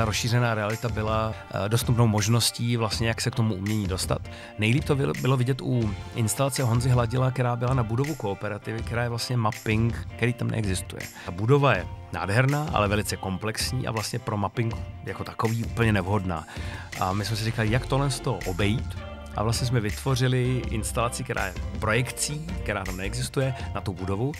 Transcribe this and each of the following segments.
ta rozšířená realita byla eh, dostupnou možností, vlastně, jak se k tomu umění dostat. Nejlíp to bylo vidět u instalace Honzy Hladila, která byla na budovu kooperativy, která je vlastně mapping, který tam neexistuje. Ta budova je nádherná, ale velice komplexní a vlastně pro mapping jako takový úplně nevhodná. A my jsme si říkali, jak tohle z toho obejít, a vlastně jsme vytvořili instalaci, která je projekcí, která tam neexistuje, na tu budovu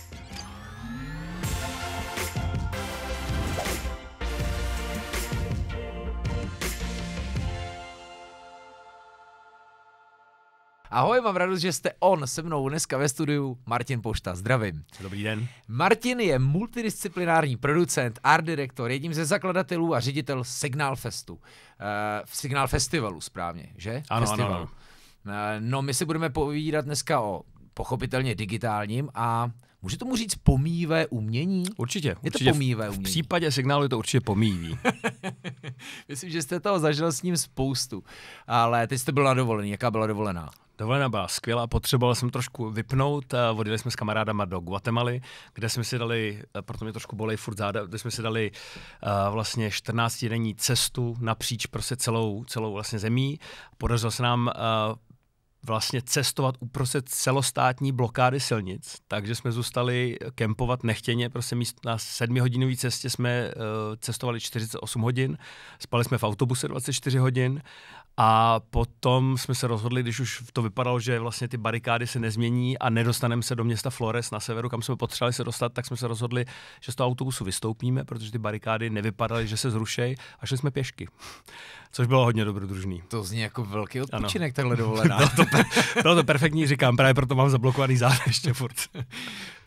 Ahoj, mám radost, že jste on se mnou dneska ve studiu. Martin Pošta, zdravím. Dobrý den. Martin je multidisciplinární producent, art director, jedním ze zakladatelů a ředitel Signal Festu. Uh, Signal Festivalu, správně, že? Ano, festival. ano, ano. Uh, no, my si budeme povídat dneska o pochopitelně digitálním a Může tomu říct pomíve umění? Určitě. Je určitě to pomíve umění. V případě signálu je to určitě pomíví. Myslím, že jste toho zažil s ním spoustu. Ale teď jste byl na dovolený. Jaká byla dovolená? Dovolená byla skvělá, potřeboval jsem trošku vypnout. Eh, vodili jsme s kamarádama do Guatemaly, kde jsme si dali, eh, proto mě trošku bolej furt záda, kde jsme si dali eh, vlastně 14 denní cestu napříč prostě celou, celou vlastně zemí. Podařilo se nám vlastně cestovat uprostřed celostátní blokády silnic, takže jsme zůstali kempovat nechtěně, prostě míst na sedmihodinový cestě jsme uh, cestovali 48 hodin, spali jsme v autobuse 24 hodin a potom jsme se rozhodli, když už to vypadalo, že vlastně ty barikády se nezmění a nedostaneme se do města Flores na severu, kam jsme potřebovali se dostat, tak jsme se rozhodli, že z toho autobusu vystoupíme, protože ty barikády nevypadaly, že se zrušejí a šli jsme pěšky. Což bylo hodně dobrodružný. To zní jako velký odpočinek, takhle dovolená. bylo, to, bylo to perfektní, říkám, právě proto mám zablokovaný zále ještě furt.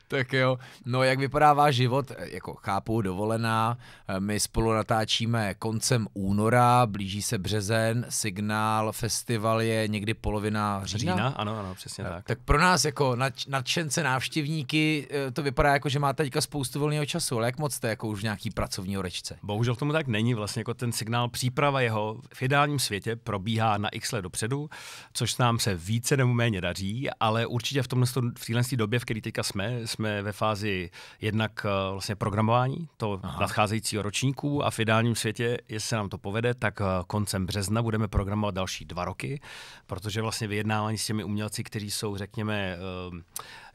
tak jo, no jak vypadá váš život, eh, jako chápu, dovolená, eh, my spolu natáčíme koncem února, blíží se březen, signál, festival je někdy polovina října. října ano, ano, přesně eh, tak. Tak pro nás jako nadšence, návštěvníky, to vypadá jako, že máte teďka spoustu volného času, ale jak moc jste jako už nějaký pracovní horečce? Bohužel tomu tak není, vlastně jako ten signál příprava jeho v ideálním světě probíhá na x let dopředu, což nám se více nebo méně daří, ale určitě v tomhle v téhle době, v které teďka jsme, jsme ve fázi jednak eh, vlastně programování to Aha. nadcházejícího ročníku a v ideálním světě, jestli se nám to povede, tak eh, koncem března budeme programovat další dva roky, protože vlastně vyjednávání s těmi umělci, kteří jsou, řekněme, eh,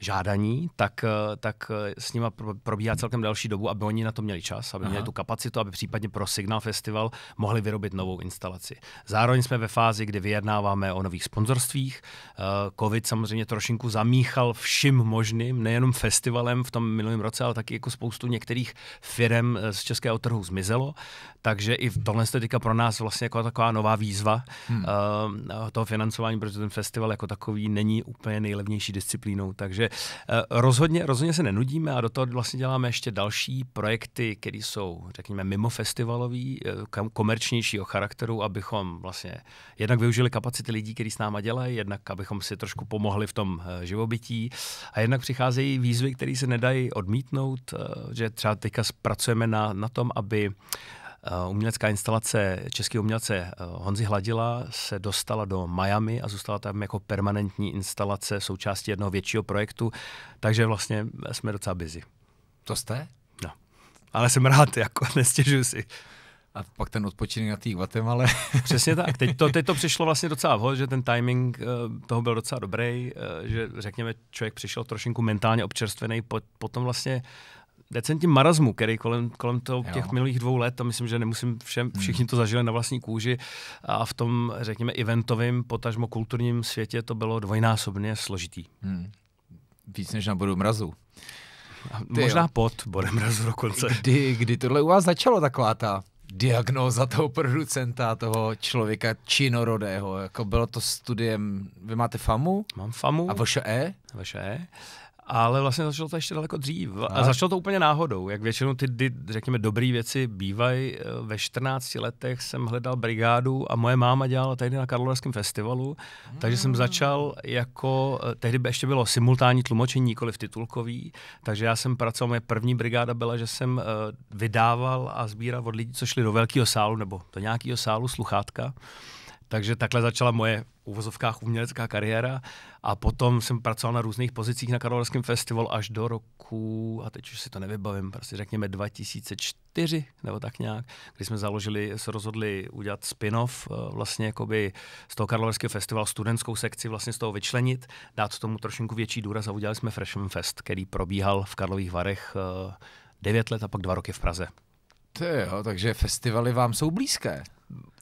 žádaní, tak, eh, tak eh, s nima probíhá celkem další dobu, aby oni na to měli čas, aby Aha. měli tu kapacitu, aby případně pro Signal Festival mohli vyrobit novou instalaci. Zároveň jsme ve fázi, kdy vyjednáváme o nových sponzorstvích. Eh, COVID samozřejmě trošinku zamíchal vším možným, nejenom festivalem v tom minulém roce, ale taky jako spoustu některých firm z českého trhu zmizelo. Takže i tohle je teďka pro nás vlastně jako taková nová výzva hmm. toho financování, protože ten festival jako takový není úplně nejlevnější disciplínou. Takže Eh, rozhodně, rozhodně se nenudíme a do toho vlastně děláme ještě další projekty, které jsou, řekněme, mimo festivalový, eh, komerčnějšího charakteru, abychom vlastně jednak využili kapacity lidí, kteří s náma dělají, jednak abychom si trošku pomohli v tom eh, živobytí a jednak přicházejí výzvy, které se nedají odmítnout, že třeba teďka pracujeme na, na tom, aby Eh, umělecká instalace českého umělce eh, Honzi Hladila se dostala do Miami a zůstala tam jako permanentní instalace součástí jednoho většího projektu, takže vlastně eh, jsme docela busy. To jste? No. Ale jsem rád, jako nestěžuji si. A pak ten odpočinek na té Guatemala. Přesně tak. Teď to, teď to přišlo vlastně docela vhod, že ten timing toho byl docela dobrý, že řekněme, člověk přišel trošinku mentálně občerstvený po, po tom vlastně decentním marazmu, který kolem, kolem toho, těch jo. minulých dvou let, a myslím, že nemusím všem, hmm. všichni to zažili na vlastní kůži, a v tom, řekněme, eventovém, potažmo kulturním světě to bylo dvojnásobně složitý. Hmm. Víc než na bodu mrazu. Ty Možná jo. pod bodem mrazu dokonce. Kdy, kdy tohle u vás začalo taková ta diagnóza toho producenta, toho člověka činorodého. Jako bylo to studiem, vy máte FAMu? Mám FAMu. A VŠE? VŠE ale vlastně začalo to ještě daleko dřív. A, a začalo to úplně náhodou, jak většinou ty, ty řekněme, dobré věci bývají. Eh, ve 14 letech jsem hledal brigádu a moje máma dělala tehdy na Karlovarském festivalu, mm. takže jsem hmm. začal jako, eh, tehdy by ještě bylo simultánní tlumočení, nikoli v titulkový, takže já jsem pracoval, moje první brigáda byla, že jsem eh, vydával a sbíral od lidí, co šli do velkého sálu, nebo do nějakého sálu sluchátka takže takhle začala moje uvozovkách umělecká kariéra a potom jsem pracoval na různých pozicích na Karolském festivalu až do roku, a teď už si to nevybavím, prostě řekněme 2004 nebo tak nějak, kdy jsme založili, se rozhodli udělat spin-off eh, vlastně jakoby z toho Karlovarského festivalu studentskou sekci vlastně z toho vyčlenit, dát tomu trošinku větší důraz a udělali jsme Freshman Fest, který probíhal v Karlových Varech 9 eh, let a pak dva roky v Praze. jo, takže festivaly vám jsou blízké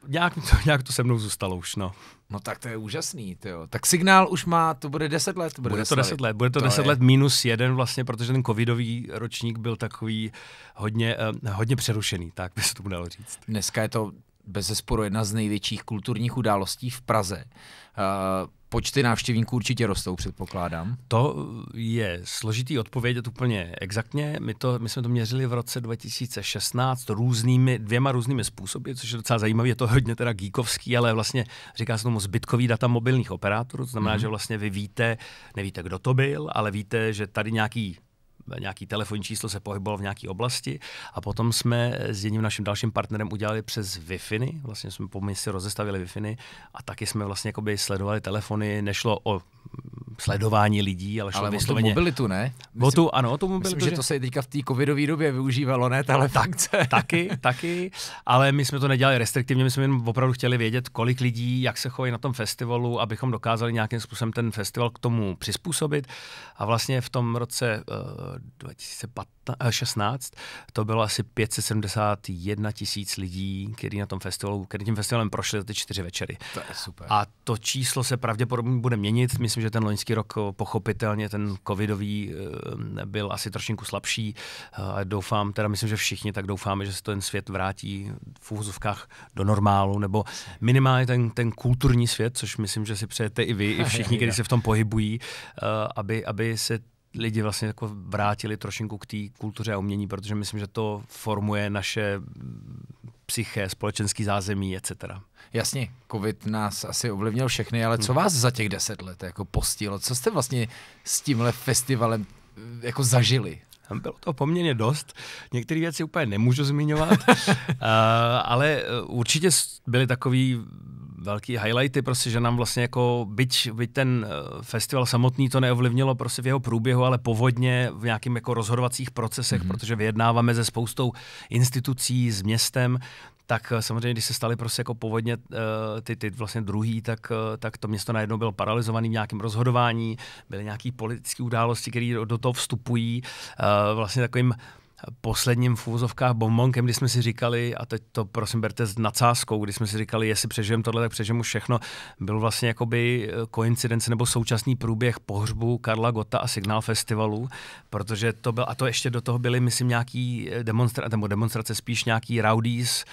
nějak to, nějak to se mnou zůstalo už, no. No tak to je úžasný, jo. Tak signál už má, to bude 10 let. Bude, bude to 10 let, bude to, 10 let minus jeden vlastně, protože ten covidový ročník byl takový hodně, eh, hodně přerušený, tak by se to dalo říct. Dneska je to bez zesporu jedna z největších kulturních událostí v Praze. Eh, počty návštěvníků určitě rostou, předpokládám. To je složitý odpovědět úplně exaktně. My, to, my jsme to měřili v roce 2016 různými, dvěma různými způsoby, což je docela zajímavé. Je to hodně teda geekovský, ale vlastně říká se tomu zbytkový data mobilních operátorů. To znamená, mm-hmm. že vlastně vy víte, nevíte, kdo to byl, ale víte, že tady nějaký nějaký telefonní číslo se pohybovalo v nějaké oblasti a potom jsme s jedním naším dalším partnerem udělali přes wi vlastně jsme po misi rozestavili wi a taky jsme vlastně jakoby sledovali telefony, nešlo o sledování lidí, ale šlo ale vysloveně... mobilitu, ne? Myslím, o tu, ano, tu mobilitu. Myslím, že to se teďka v té covidové době využívalo, ne, ale tak, Taky, taky, ale my jsme to nedělali restriktivně, my jsme jen opravdu chtěli vědět, kolik lidí, jak se chovají na tom festivalu, abychom dokázali nějakým způsobem ten festival k tomu přizpůsobit. A vlastně v tom roce eh, 2016 eh, to bylo asi 571 tisíc lidí, který na tom festivalu, který tím festivalem prošli za ty čtyři večery. To je super. A to číslo se pravděpodobně bude měnit. Myslím, že ten loňský rok eh, pochopitelně ten covidový eh, byl asi trošinku slabší. A doufám, teda myslím, že všichni tak doufáme, že se ten svět vrátí v úzovkách do normálu, nebo minimálně ten, ten kulturní svět, což myslím, že si přejete i vy, i všichni, kteří se v tom pohybují, aby, aby se lidi vlastně jako vrátili trošinku k té kultuře a umění, protože myslím, že to formuje naše psyché, společenský zázemí, etc. Jasně, covid nás asi ovlivnil všechny, ale co hmm. vás za těch deset let jako postilo? Co jste vlastně s tímhle festivalem eh, jako zažili? Bylo to poměrně dost. Některé věci úplně nemůžu zmiňovat, eh, ale eh, určitě byly takové velký highlighty, prostě, že nám vlastně jako, byť, byť ten eh, festival samotný to neovlivnilo prostě v jeho průběhu, ale povodně v nějakým jako rozhodovacích procesech, mm-hmm. protože vyjednáváme se spoustou institucí, s městem, tak eh, samozřejmě, když se staly prostě jako povodně eh, ty, ty vlastně druhý, tak, tak to město najednou bylo paralizované v nějakém rozhodování, byly nějaké politické události, které do toho vstupují. Vlastně takovým posledním v úvozovkách bombonkem, kdy jsme si říkali, a teď to prosím berte s nadsázkou, kdy jsme si říkali, jestli přežijeme tohle, tak přežijeme všechno, byl vlastně jakoby eh, koincidence nebo současný průběh pohřbu Karla Gotta a Signál festivalu, protože to byl, a to ještě do toho byly, myslím, nějaký eh, demonstra, nebo demonstrace, spíš nějaký rowdies,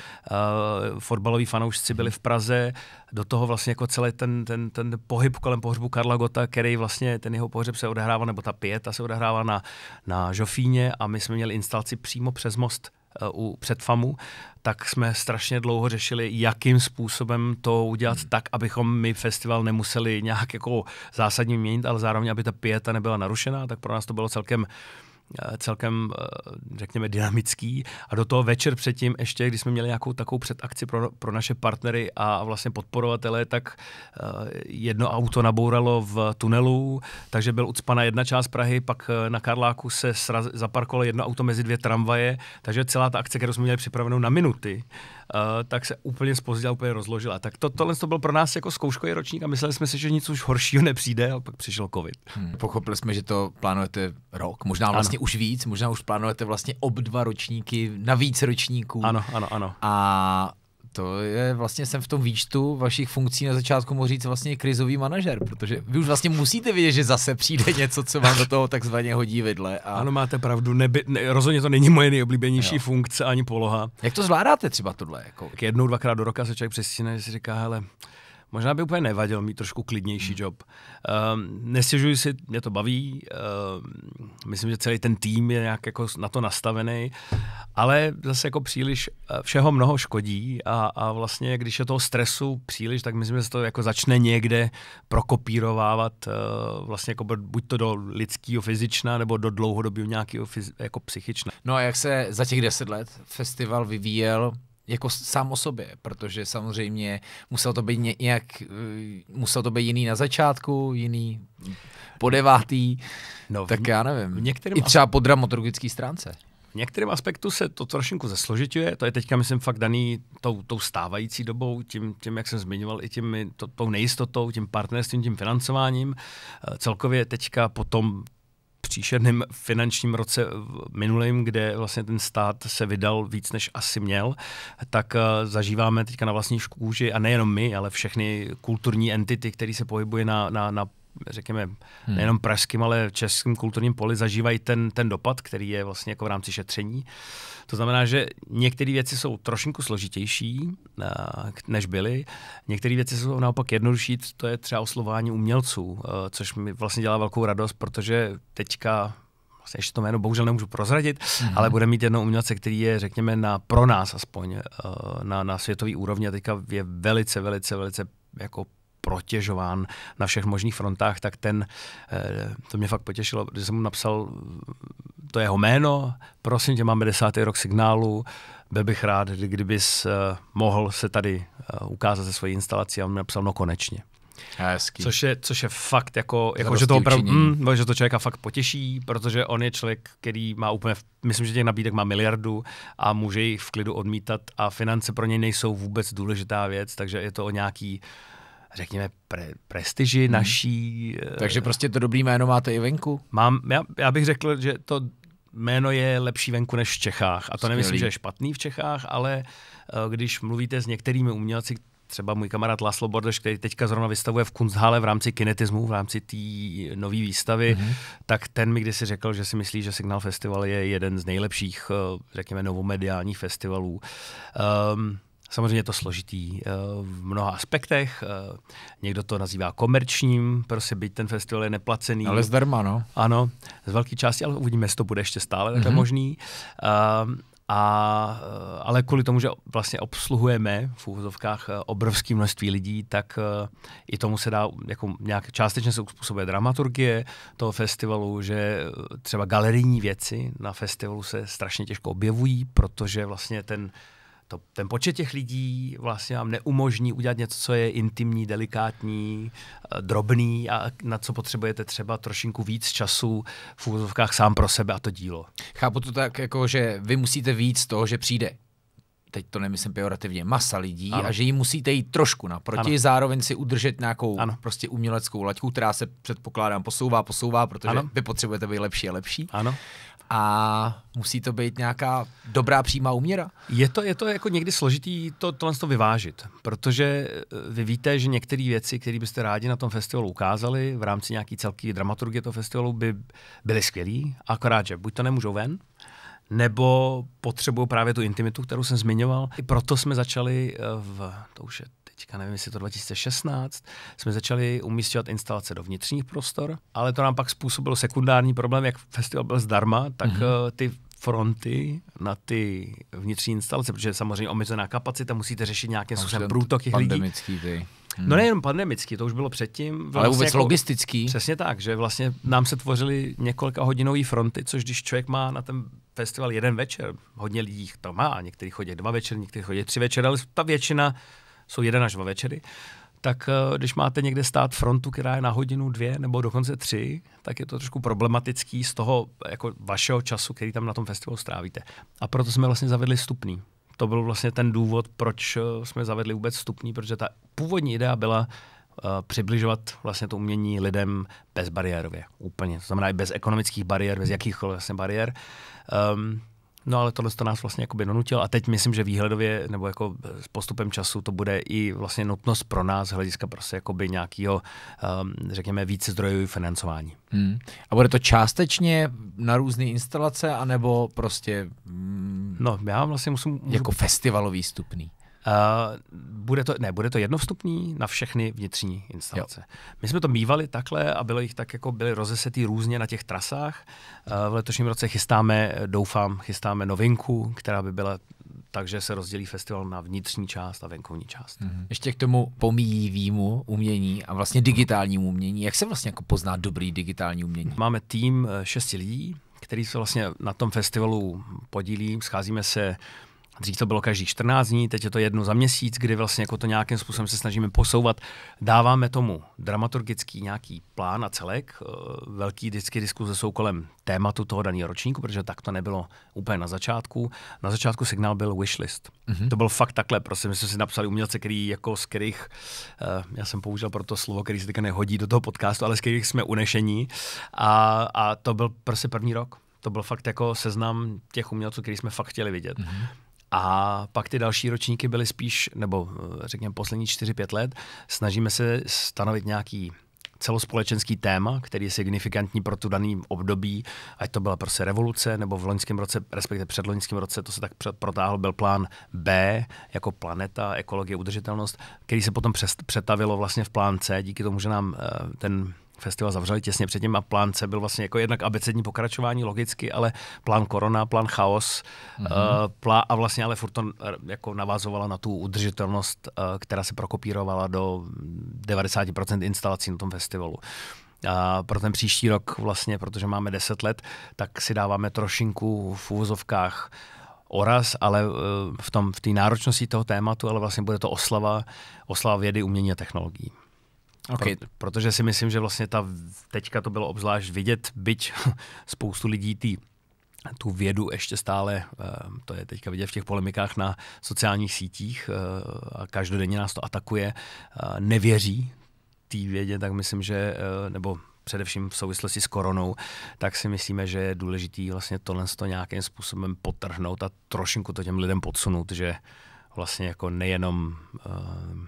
uh, fotbaloví fanoušci byli v Praze, uh, do toho vlastně jako celý ten, ten, ten pohyb kolem pohřbu Karla Gota, který vlastně ten jeho pohřeb se odehrává nebo ta pěta se odehrává na, na Žofíně a my jsme měli instalaci přímo přes most eh, u předfamu, tak jsme strašně dlouho řešili, jakým způsobem to udělat hmm. tak, abychom my festival nemuseli nějak jako zásadně měnit, ale zároveň, aby ta pěta nebyla narušená, tak pro nás to bylo celkem uh, Eh, celkem, eh, řekněme, dynamický. A do toho večer předtím, ještě když jsme měli nějakou takovou předakci pro, pro naše partnery a vlastně podporovatele, tak eh, jedno auto nabouralo v tunelu, takže byl ucpana jedna část Prahy, pak na Karláku se zaparkovalo jedno auto mezi dvě tramvaje, takže celá ta akce, kterou jsme měli připravenou na minuty, Eh, tak se úplně spozdila, úplně rozložila. Tak to, tohle to byl pro nás jako zkouškový ročník a mysleli jsme si, že nic už horšího nepřijde a pak přišel covid. Hmm. Pochopili jsme, že to plánujete rok, možná vlastně ano. už víc, možná už plánujete vlastně ob dva ročníky, na víc ročníků. Ano, ano, ano. A to je vlastně jsem v tom výčtu vašich funkcí na začátku mohu říct vlastně krizový manažer, protože vy už vlastně musíte vědět, že zase přijde něco, co vám do toho takzvaně hodí vidle. A... Ano, máte pravdu, neby, ne, rozhodně to není moje nejoblíbenější jo. funkce ani poloha. Jak to zvládáte třeba tohle? Jako? Jednou, dvakrát do roka se člověk přesně, že si říká, hele, Možná by úplně nevadil mít trošku klidnější hmm. job. Um, nestěžuji si, mě to baví, um, myslím, že celý ten tým je nějak jako na to nastavený, ale zase jako příliš eh, všeho mnoho škodí a, a vlastně, když je toho stresu příliš, tak myslím, že se to jako začne někde prokopírovávat uh, vlastně jako buď to do lidského fyzična nebo do dlouhodobého nějakého fyz, jako psychična. No a jak se za těch deset let festival vyvíjel, jako sám o sobě, protože samozřejmě musel to být nějak, eh, musel to být jiný na začátku, jiný po devátý, no, tak já nevím. V některém I třeba po dramaturgické stránce. V některém aspektu se to trošinku zesložituje, to je teďka, myslím, fakt daný tou, tou stávající dobou, tím, tím, jak jsem zmiňoval, i tím, to, tou nejistotou, tím partnerstvím, tím financováním. Eh, celkově teďka po tom příšerném finančním roce eh, minulým, kde vlastně ten stát se vydal víc, než asi měl, tak eh, zažíváme teďka na vlastní škůži, a nejenom my, ale všechny kulturní entity, které se pohybují na, na, na řekněme, hmm. nejenom pražským, ale českým kulturním poli zažívají ten, ten dopad, který je vlastně jako v rámci šetření. To znamená, že některé věci jsou trošinku složitější, eh, než byly. Některé věci jsou naopak jednodušší, to je třeba oslování umělců, eh, což mi vlastně dělá velkou radost, protože teďka vlastně ještě to jméno bohužel nemůžu prozradit, mm-hmm. ale bude mít jedno umělce, který je, řekněme, na, pro nás aspoň eh, na, na světový úrovni a teďka je velice, velice, velice jako protěžován na všech možných frontách, tak ten, eh, to mě fakt potěšilo, že jsem mu napsal eh, to jeho jméno, prosím tě, máme desátý rok signálu, byl bych rád, kdybys eh, mohl se tady ukázat ze své instalací a on mi napsal, no konečně. Hezký. Což, je, což je fakt, jako, jako že, to opravdu, mm, no, že to člověka fakt potěší, protože on je člověk, který má úplně, myslím, že těch nabídek má miliardu a může jich v klidu odmítat a finance pro něj nejsou vůbec důležitá věc, takže je to o nějaký uh, řekněme, pre, prestiži hmm. naší. Eh, Takže prostě to dobrý jméno máte i venku? Mám, já, já bych řekl, že to jméno je lepší venku než v Čechách. A to Skvělý. nemyslím, že je špatný v Čechách, ale eh, když mluvíte s některými umělci, třeba můj kamarád Laslo Bordeš, který teďka zrovna vystavuje v Kunsthále v rámci kinetismu, v rámci té nové výstavy, mm-hmm. tak ten mi kdysi řekl, že si myslí, že Signal Festival je jeden z nejlepších, eh, řekněme, novomediálních festivalů. Um, Samozřejmě je to složitý eh, v mnoha aspektech. Eh, někdo to nazývá komerčním, prostě byť ten festival je neplacený. Ale zdarma, no. Ano, z velké části, ale uvidíme, jestli to bude ještě stále mm-hmm. takhle mhm. možný. Eh, a, a, ale kvůli tomu, že vlastně obsluhujeme v úvozovkách obrovské množství lidí, tak i tomu se dá jako nějak částečně se uspůsobuje dramaturgie toho festivalu, že třeba galerijní věci na festivalu se strašně těžko objevují, protože vlastně ten to, ten počet těch lidí vlastně nám neumožní udělat něco, co je intimní, delikátní, eh, drobný a na co potřebujete třeba trošinku víc času v úvozovkách sám pro sebe a to dílo. Chápu to tak, jako, že vy musíte víc toho, že přijde teď to nemyslím pejorativně, masa lidí ano. a že jim musíte jít trošku naproti, ano. zároveň si udržet nějakou ano. prostě uměleckou laťku, která se předpokládám posouvá, posouvá, protože ano. vy potřebujete být lepší a lepší. Ano a musí to být nějaká dobrá přímá úměra? Je to, je to jako někdy složitý to, tohle to vyvážit, protože eh, vy víte, že některé věci, které byste rádi na tom festivalu ukázali v rámci nějaké celky dramaturgie toho festivalu, by byly skvělé, akorát, že buď to nemůžou ven, nebo potřebují právě tu intimitu, kterou jsem zmiňoval. I proto jsme začali eh, v, to už je teďka nevím, jestli to 2016, jsme začali umístěvat instalace do vnitřních prostor, ale to nám pak způsobilo sekundární problém, jak festival byl zdarma, tak mm-hmm. ty fronty na ty vnitřní instalace, protože samozřejmě omezená kapacita, musíte řešit nějakým způsobem průtoky těch lidí. Ty. Hmm. No nejen pandemický, to už bylo předtím. Vlastně Ale vůbec jako, logistický. Přesně tak, že vlastně nám se tvořily několika hodinové fronty, což když člověk má na ten festival jeden večer, hodně lidí to má, někteří chodí dva večer, někteří chodí tři večer, ale ta většina jsou jeden až dva večery, tak eh, když máte někde stát frontu, která je na hodinu, dvě nebo dokonce tři, tak je to trošku problematický z toho eh, jako vašeho času, který tam na tom festivalu strávíte. A proto jsme vlastně zavedli stupný. To byl vlastně ten důvod, proč eh, jsme zavedli vůbec stupný, protože ta původní idea byla uh, přibližovat vlastně to umění lidem bezbariérově, úplně. To znamená i bez ekonomických bariér, bez jakýchkoliv vlastně bariér. Um, No ale tohle to nás vlastně jako by donutilo a teď myslím, že výhledově nebo jako eh, s postupem času to bude i vlastně nutnost pro nás z hlediska prostě jakoby nějakého, um, ehm, řekněme, více zdrojů financování. Hmm. A bude to částečně na různé instalace, anebo prostě... Mm, no já vlastně musím... Můžu... Jako festivalový vstupný. Eh, bude to, ne, bude to jednovstupný na všechny vnitřní instalace. Jo. My jsme to mývali takhle a bylo jich tak jako byly rozesetý různě na těch trasách. Eh, v letošním roce chystáme, doufám, chystáme novinku, která by byla takže se rozdělí festival na vnitřní část a venkovní část. Mm-hmm. Ještě k tomu pomíjivému umění a vlastně digitálnímu umění. Jak se vlastně jako pozná dobrý digitální umění? Máme tým eh, šesti lidí, který se vlastně na tom festivalu podílí. Scházíme se Dřív to bylo každý 14 dní, teď je to jedno za měsíc, kdy vlastně jako to nějakým způsobem se snažíme posouvat. Dáváme tomu dramaturgický nějaký plán a celek. Eh, velký vždycky diskuze jsou kolem tématu toho daného ročníku, protože tak to nebylo úplně na začátku. Na začátku signál byl wishlist. Mm-hmm. To byl fakt takhle, prostě my jsme si napsali umělce, který jako z kterých, uh, já jsem použil pro to slovo, který se teďka nehodí do toho podcastu, ale z kterých jsme unešení. A, a to byl prostě první rok to byl fakt jako seznam těch umělců, který jsme fakt chtěli vidět. Mm-hmm. A pak ty další ročníky byly spíš, nebo eh, řekněme poslední 4-5 let, snažíme se stanovit nějaký celospolečenský téma, který je signifikantní pro tu daný období, ať to byla prostě revoluce, nebo v loňském roce, respektive před loňským roce, to se tak protáhl, byl plán B, jako planeta, ekologie, udržitelnost, který se potom přetavilo vlastně v plán C, díky tomu, že nám eh, ten festival zavřeli těsně předtím a plán C byl vlastně jako jednak abecední pokračování logicky, ale plán korona, plán chaos mm-hmm. Eh, plá, a vlastně ale furt to eh, jako navázovala na tu udržitelnost, eh, která se prokopírovala do 90% instalací na tom festivalu. A pro ten příští rok vlastně, protože máme 10 let, tak si dáváme trošinku v úvozovkách oraz, ale v té v náročnosti toho tématu, ale vlastně bude to oslava, oslava vědy, umění a technologií. Okay, Pro, protože si myslím, že vlastně ta teďka to bylo obzvlášť vidět, byť spoustu lidí tý tu vědu ještě stále, ehm, to je teďka vidět v těch polemikách na sociálních sítích eh, a každodenně nás to atakuje, nevěří té vědě, tak myslím, že, eh, nebo především v souvislosti s koronou, tak si myslíme, že je důležitý vlastně tohle to nějakým způsobem potrhnout a trošinku to těm lidem podsunout, že vlastně jako nejenom ehm,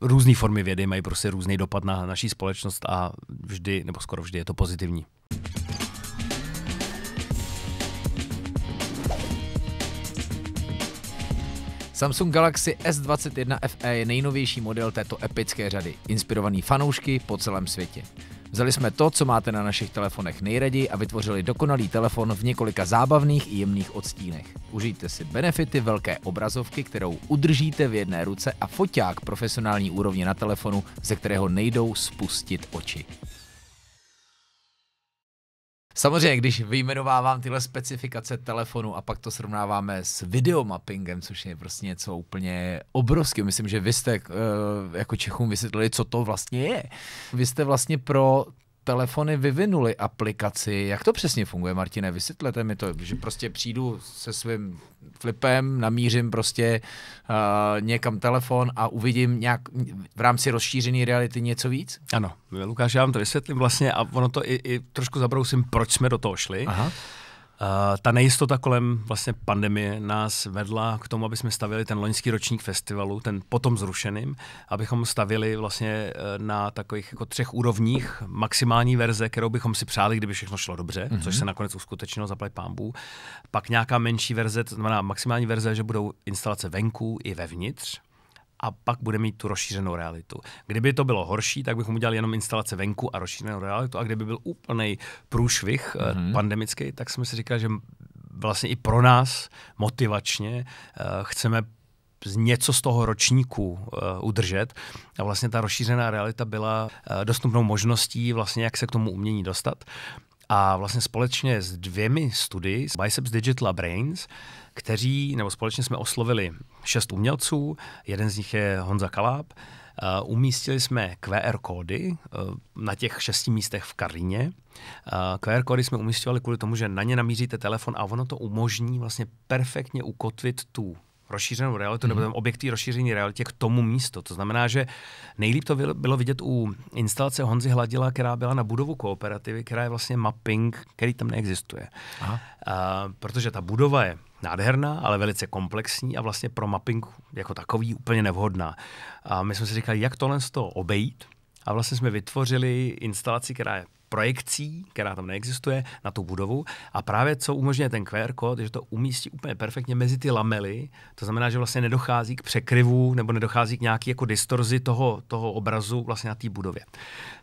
různé formy vědy mají prostě různý dopad na naší společnost a vždy, nebo skoro vždy je to pozitivní. Samsung Galaxy S21 FE je nejnovější model této epické řady, inspirovaný fanoušky po celém světě. Vzali jsme to, co máte na našich telefonech nejraději a vytvořili dokonalý telefon v několika zábavných i jemných odstínech. Užijte si benefity velké obrazovky, kterou udržíte v jedné ruce a foťák profesionální úrovně na telefonu, ze kterého nejdou spustit oči. Samozřejmě, když vyjmenovávám tyhle specifikace telefonu a pak to srovnáváme s videomappingem, což je prostě něco úplně obrovského. Myslím, že vy jste eh, jako Čechům vysvětlili, co to vlastně je. Vy jste vlastně pro telefony vyvinuli aplikaci. Jak to přesně funguje, Martine? Vysvětlete mi to, že prostě přijdu se svým flipem, namířím prostě uh, někam telefon a uvidím nějak v rámci rozšířené reality něco víc? Ano, Lukáš, já vám to vysvětlím vlastně a ono to i, i trošku zabrousím, proč jsme do toho šli. Aha ta nejistota kolem vlastně pandemie nás vedla k tomu, aby jsme stavili ten loňský ročník festivalu, ten potom zrušeným, abychom stavili vlastně eh, na takových jako třech úrovních maximální verze, kterou bychom si přáli, kdyby všechno šlo dobře, mm-hmm. což se nakonec uskutečnilo, za pambu. Pak nějaká menší verze, to znamená maximální verze, že budou instalace venku i vevnitř, a pak bude mít tu rozšířenou realitu. Kdyby to bylo horší, tak bychom udělali jenom instalace venku a rozšířenou realitu. A kdyby byl úplný průšvih mm-hmm. pandemický, tak jsme si říkali, že vlastně i pro nás motivačně uh, chceme něco z toho ročníku uh, udržet. A vlastně ta rozšířená realita byla uh, dostupnou možností, vlastně, jak se k tomu umění dostat. A vlastně společně s dvěmi studii, Biceps Digital Brains, kteří, nebo společně jsme oslovili šest umělců, jeden z nich je Honza Kaláb, Uh, eh, umístili jsme QR kódy uh, na těch šesti místech v Karlíně. Uh, eh, QR kódy jsme umístili kvůli tomu, že na ně namíříte telefon a ono to umožní vlastně perfektně ukotvit tu rozšířenou realitu, mm. nebo mhm. ten objekt rozšíření realitě k tomu místu. To znamená, že nejlíp to bylo vidět u instalace Honzy Hladila, která byla na budovu kooperativy, která je vlastně mapping, který tam neexistuje. Aha. Uh, protože ta budova je nádherná, ale velice komplexní a vlastně pro mapping jako takový úplně nevhodná. A my jsme si říkali, jak tohle z toho obejít a vlastně jsme vytvořili instalaci, která je projekcí, která tam neexistuje, na tu budovu. A právě co umožňuje ten QR kód, je, že to umístí úplně perfektně mezi ty lamely. To znamená, že vlastně nedochází k překryvu nebo nedochází k nějaký jako distorzi toho, toho obrazu vlastně na té budově.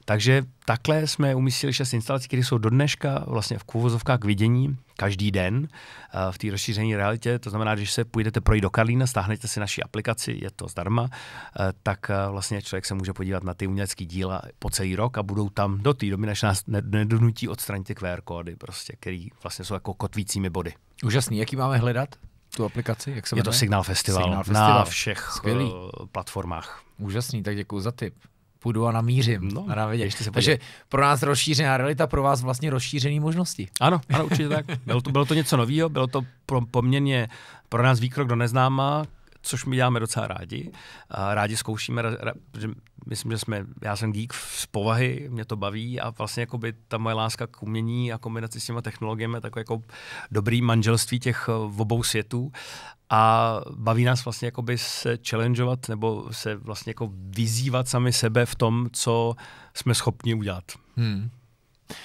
Takže takhle jsme umístili šest instalací, které jsou do dneška vlastně v kůvozovkách k vidění každý den eh, v té rozšíření realitě. To znamená, když se půjdete projít do Karlína, stáhnete si naši aplikaci, je to zdarma, eh, tak eh, vlastně člověk se může podívat na ty umělecké díla po celý rok a budou tam do té doby, než nás nedonutí odstranit ty QR kódy, prostě, které vlastně jsou jako kotvícími body. Úžasný. Jaký máme hledat? tu aplikaci? Jak se je to Signál Festival, Signal Festival na všech Skvělý. platformách. Úžasný, tak děkuji za tip půjdu a namířím. No, a ještě se Takže pro nás rozšířená realita, pro vás vlastně rozšířené možnosti. Ano, ano, určitě tak. Bylo to, bylo to něco nového, bylo to pro, poměrně pro nás výkrok do neznáma, což my děláme docela rádi. Rádi zkoušíme, myslím, že jsme, já jsem geek z povahy, mě to baví a vlastně jako by ta moje láska k umění a kombinaci s těma technologiemi je takové jako dobrý manželství těch eh, obou světů a baví nás vlastně jako by se challengeovat nebo se vlastně jako vyzývat sami sebe v tom, co jsme schopni udělat. Hmm.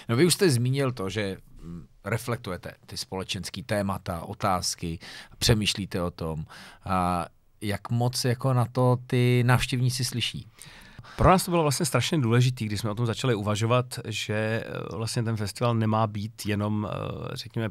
No vy už jste zmínil to, že mm, reflektujete ty společenské témata, otázky, přemýšlíte o tom. A jak moc jako na to ty návštěvníci slyší? Pro nás to bylo vlastně strašně důležité, když jsme o tom začali uvažovat, že eh, vlastně ten festival nemá být jenom, eh, řekněme,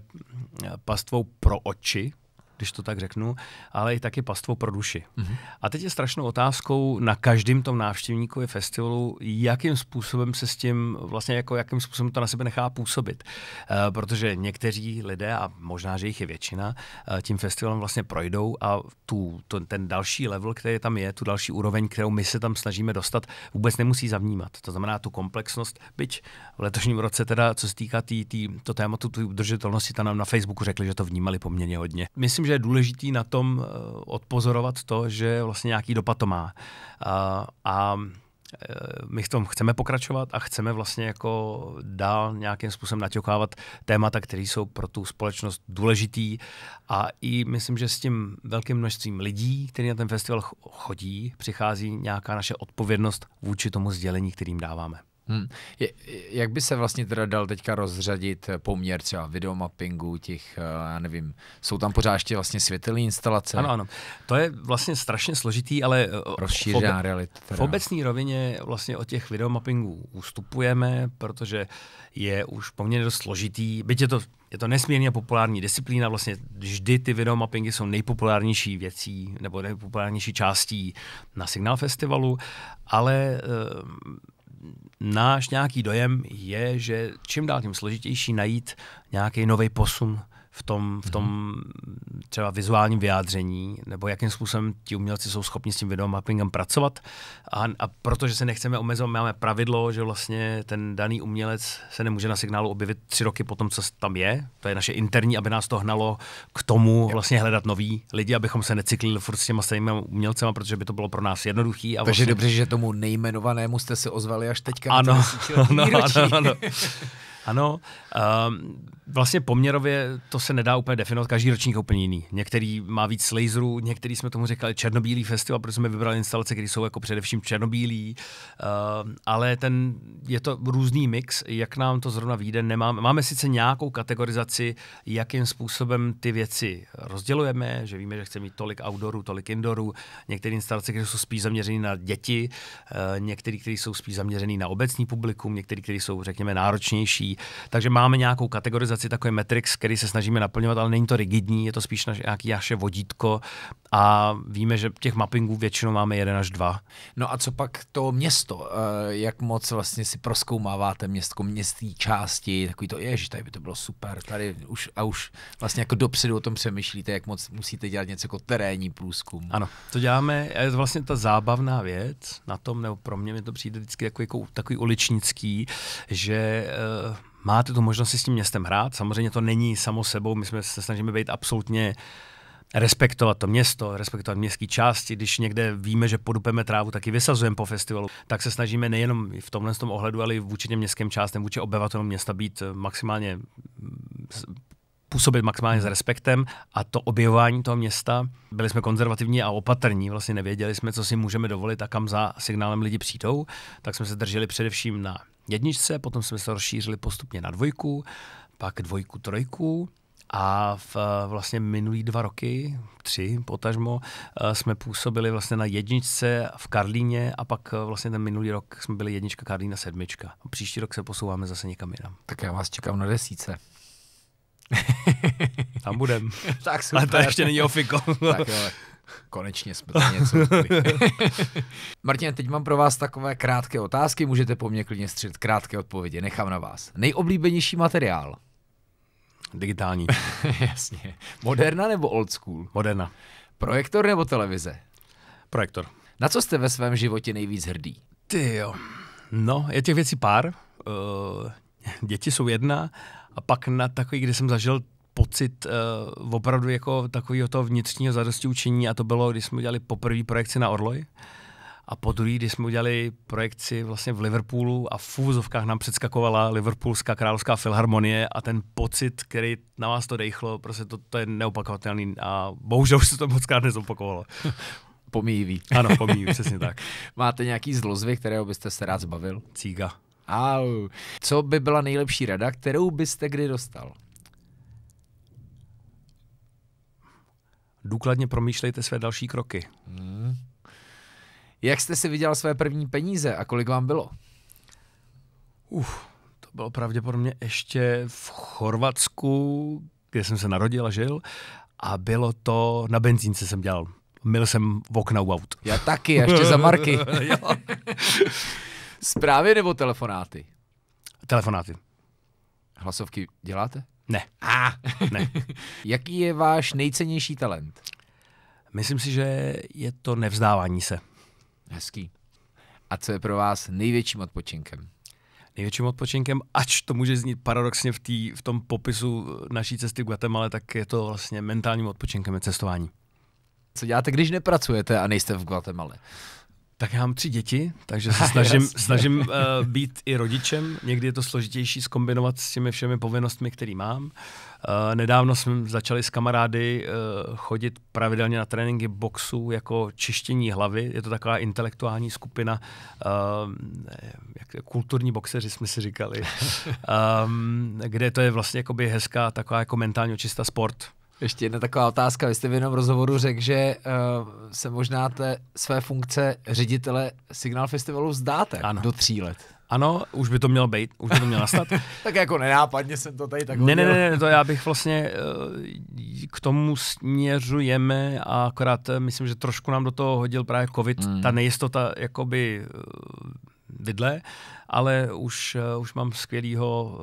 eh, pastvou pro oči, když to tak řeknu, ale i taky pastvo pro duši. Mm-hmm. A teď je strašnou otázkou na každém tom návštěvníkovi festivalu, jakým způsobem se s tím, vlastně jako jakým způsobem to na sebe nechá působit. E, protože někteří lidé, a možná, že jich je většina, e, tím festivalem vlastně projdou a tu, to, ten další level, který tam je, tu další úroveň, kterou my se tam snažíme dostat, vůbec nemusí zavnímat. To znamená tu komplexnost, byť v letošním roce teda, co se týká tý, tý, to tématu, tu udržitelnosti, tam nám na Facebooku řekli, že to vnímali poměrně hodně. Myslím, myslím, že je důležitý na tom eh, odpozorovat to, že vlastně nějaký dopad to má. A, a eh, my v tom chceme pokračovat a chceme vlastně jako dál nějakým způsobem naťokávat témata, které jsou pro tu společnost důležitý a i myslím, že s tím velkým množstvím lidí, kteří na ten festival chodí, přichází nějaká naše odpovědnost vůči tomu sdělení, kterým dáváme. Hmm. Je, jak by se vlastně teda dal teďka rozřadit poměr třeba videomappingu, těch, eh, já nevím, jsou tam pořád ještě vlastně světelné instalace? Ano, ano. To je vlastně strašně složitý, ale eh, rozšířená realita. V obecné rovině vlastně od těch videomappingů ustupujeme, protože je už poměrně dost složitý, byť je to je to nesmírně populární disciplína, vlastně vždy ty videomappingy jsou nejpopulárnější věcí nebo nejpopulárnější částí na Signál Festivalu, ale eh, náš nějaký dojem je, že čím dál tím složitější najít nějaký nový posun v tom, v mhm. tom třeba vizuálním vyjádření, nebo jakým způsobem ti umělci jsou schopni s tím videomappingem pracovat. A, a protože se nechceme omezovat, máme pravidlo, že vlastně ten daný umělec se nemůže na signálu objevit tři roky po tom, co tam je. To je naše interní, aby nás to hnalo k tomu vlastně hledat nový lidi, abychom se necyklili furt s těma stejnými umělcema, protože by to bylo pro nás jednoduchý. A vlastně... Takže dobře, že tomu nejmenovanému jste se ozvali až teďka. Ano, ano, ano, ano. ano. Um, ehm, Vlastně poměrově to se nedá úplně definovat, každý ročník je úplně jiný. Některý má víc laserů, některý jsme tomu říkali černobílý festival, protože jsme vybrali instalace, které jsou jako především černobílý, uh, ale ten, je to různý mix, jak nám to zrovna vyjde. Nemáme, máme sice nějakou kategorizaci, jakým způsobem ty věci rozdělujeme, že víme, že chceme mít tolik outdoorů, tolik indoorů, některé instalace, které jsou spíš zaměřené na děti, uh, některé, které jsou spíš zaměřené na obecní publikum, některé, které jsou, řekněme, náročnější. Takže máme nějakou kategorizaci organizaci takový metrix, který se snažíme naplňovat, ale není to rigidní, je to spíš naš, nějaký naše vodítko a víme, že těch mappingů většinou máme jeden až dva. No a co pak to město? Eh, jak moc vlastně si proskoumáváte městko, městský části, takový to, ježiš, tady by to bylo super, tady už a už vlastně jako dopředu o tom přemýšlíte, jak moc musíte dělat něco jako terénní průzkum. Ano, to děláme, je to vlastně ta zábavná věc na tom, nebo pro mě mi to přijde vždycky takový, takový uličnický, že uh, máte tu možnost si s tím městem hrát. Samozřejmě to není samo sebou, my jsme se snažíme být absolutně respektovat to město, respektovat městské části. Když někde víme, že podupeme trávu, tak ji vysazujeme po festivalu. Tak se snažíme nejenom v tomhle tom ohledu, ale i vůči těm městským částem, vůči obyvatelům města být maximálně působit maximálně s respektem a to objevování toho města. Byli jsme konzervativní a opatrní, vlastně nevěděli jsme, co si můžeme dovolit a kam za signálem lidi přijdou, tak jsme se drželi především na jedničce, potom jsme se rozšířili postupně na dvojku, pak dvojku, trojku a v vlastně minulý dva roky, tři potažmo, eh, jsme působili vlastně na jedničce v Karlíně a pak eh, vlastně ten minulý rok jsme byli jednička Karlína sedmička. Příští rok se posouváme zase někam jinam. Tak já vás čekám na desíce. Tam budem. tak super. Ale to ještě není ofiko. tak jo, konečně jsme to něco Martin, teď mám pro vás takové krátké otázky, můžete po mně klidně střet krátké odpovědi, nechám na vás. Nejoblíbenější materiál? Digitální. Jasně. Moderna nebo old school? Moderna. Projektor nebo televize? Projektor. Na co jste ve svém životě nejvíc hrdý? Ty jo. No, je těch věcí pár. Uh, děti jsou jedna a pak na takový, kdy jsem zažil pocit uh, opravdu jako takového toho vnitřního zadosti učení a to bylo, když jsme udělali poprvé projekci na Orloj a po druhý, když jsme udělali projekci vlastně v Liverpoolu a v úvozovkách nám předskakovala Liverpoolská královská filharmonie a ten pocit, který na vás to dejchlo, prostě to, to je neopakovatelný a bohužel už se to moc krát nezopakovalo. pomíjivý. Ano, pomíjivý, přesně tak. Máte nějaký zlozvy, kterého byste se rád zbavil? Cíga. Au. Co by byla nejlepší rada, kterou byste kdy dostal? Důkladně promýšlejte své další kroky. Hmm. Jak jste si viděl své první peníze a kolik vám bylo? Uf, to bylo pravděpodobně ještě v Chorvatsku, kde jsem se narodil a žil. A bylo to, na benzínce jsem dělal. Mil jsem v okna u aut. Já taky, ještě za marky. Zprávy nebo telefonáty? Telefonáty. Hlasovky děláte? Ne. A, ah, ne. Jaký je váš nejcennější talent? Myslím si, že je to nevzdávání se. Hezký. A co je pro vás největším odpočinkem? Největším odpočinkem, ač to může znít paradoxně v, tý, v tom popisu naší cesty v Guatemala, tak je to vlastně mentálním odpočinkem je cestování. Co děláte, když nepracujete a nejste v Guatemala? Tak já mám tři děti, takže se snažím, snažím uh, být i rodičem. Někdy je to složitější skombinovat s těmi všemi povinnostmi, které mám. Uh, nedávno jsme začali s kamarády uh, chodit pravidelně na tréninky boxu jako čištění hlavy. Je to taková intelektuální skupina, uh, jak, kulturní boxeři jsme si říkali, um, kde to je vlastně hezká taková jako mentálně čistá sport. Ještě jedna taková otázka. Vy jste v jednom rozhovoru řekl, že uh, se možná té své funkce ředitele Signál Festivalu vzdáte ano. do tří let. Ano, už by to mělo být, už by to mělo nastat. tak jako nenápadně jsem to tady tak ne, ne, ne, ne, to já bych vlastně eh, k tomu směřujeme a akorát eh, myslím, že trošku nám do toho hodil právě covid, mm. ta nejistota jakoby vidle, ale už, eh, už mám skvělýho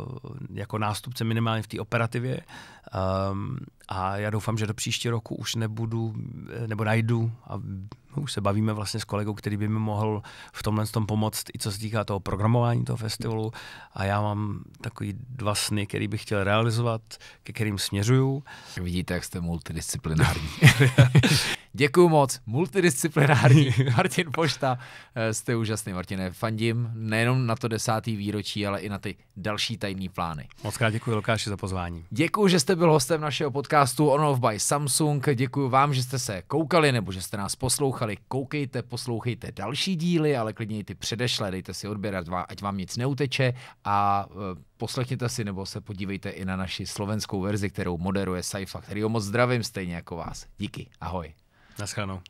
eh, jako nástupce minimálně v té operativě um, a já doufám, že do příští roku už nebudu, eh, nebo najdu a už se bavíme vlastně s kolegou, který by mi mohl v tomhle tom pomoct, i co se týká toho programování toho festivalu. A já mám takový dva sny, který bych chtěl realizovat, ke kterým směřuju. Vidíte, jak jste multidisciplinární. Děkuju moc, multidisciplinární Martin Pošta. Eh, jste úžasný, Martine. Fandím nejenom na to desátý výročí, ale i na ty další tajné plány. Moc krát děkuji, Lukáši, za pozvání. Děkuji, že jste byl hostem našeho podcastu On Off by Samsung. Děkuji vám, že jste se koukali nebo že jste nás poslouchali. Koukejte, poslouchejte další díly, ale klidně i ty předešlé, dejte si odběr, ať vám nic neuteče a eh, poslechněte si nebo se podívejte i na naši slovenskou verzi, kterou moderuje Saifa, který ho moc zdravím stejně jako vás. Díky, ahoj. Naschledanou.